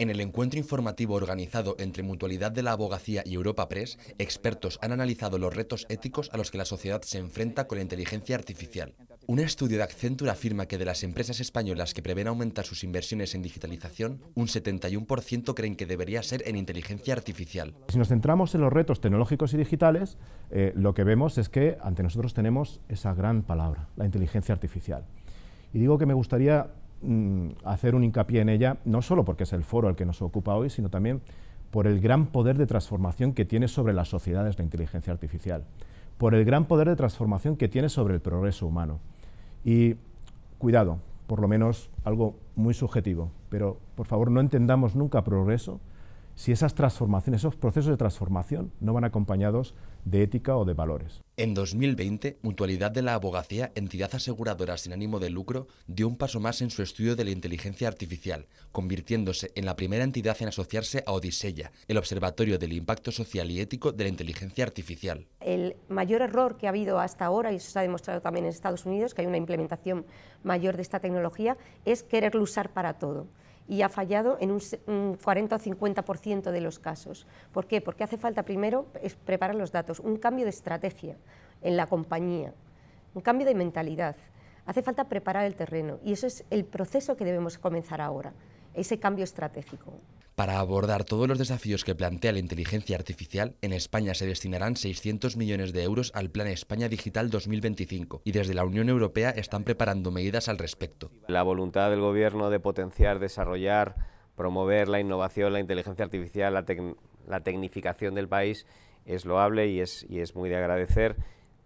En el encuentro informativo organizado entre Mutualidad de la Abogacía y Europa Press, expertos han analizado los retos éticos a los que la sociedad se enfrenta con la inteligencia artificial. Un estudio de Accenture afirma que de las empresas españolas que prevén aumentar sus inversiones en digitalización, un 71% creen que debería ser en inteligencia artificial. Si nos centramos en los retos tecnológicos y digitales, eh, lo que vemos es que ante nosotros tenemos esa gran palabra, la inteligencia artificial. Y digo que me gustaría Mm, hacer un hincapié en ella, no solo porque es el foro al que nos ocupa hoy, sino también por el gran poder de transformación que tiene sobre las sociedades la inteligencia artificial, por el gran poder de transformación que tiene sobre el progreso humano. Y cuidado, por lo menos algo muy subjetivo, pero por favor no entendamos nunca progreso si esas transformaciones, esos procesos de transformación no van acompañados de ética o de valores. En 2020, Mutualidad de la Abogacía, entidad aseguradora sin ánimo de lucro, dio un paso más en su estudio de la inteligencia artificial, convirtiéndose en la primera entidad en asociarse a Odisella, el Observatorio del Impacto Social y Ético de la Inteligencia Artificial. El mayor error que ha habido hasta ahora, y eso se ha demostrado también en Estados Unidos, que hay una implementación mayor de esta tecnología, es quererlo usar para todo y ha fallado en un, 40 o 50% de los casos. ¿Por qué? Porque hace falta primero preparar los datos, un cambio de estrategia en la compañía, un cambio de mentalidad. Hace falta preparar el terreno y eso es el proceso que debemos comenzar ahora, ese cambio estratégico. Para abordar todos los desafíos que plantea la inteligencia artificial, en España se destinarán 600 millones de euros al Plan España Digital 2025 y desde la Unión Europea están preparando medidas al respecto. La voluntad del Gobierno de potenciar, desarrollar, promover la innovación, la inteligencia artificial, la, tecnificación del país es loable y es, y es muy de agradecer.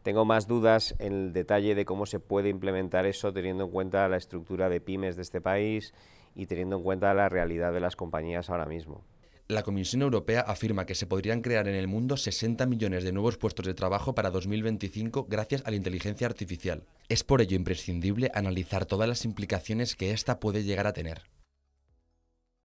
Tengo más dudas en el detalle de cómo se puede implementar eso teniendo en cuenta la estructura de pymes de este país y teniendo en cuenta la realidad de las compañías ahora mismo. La Comisión Europea afirma que se podrían crear en el mundo 60 millones de nuevos puestos de trabajo para 2025 gracias a la inteligencia artificial. Es por ello imprescindible analizar todas las implicaciones que esta puede llegar a tener.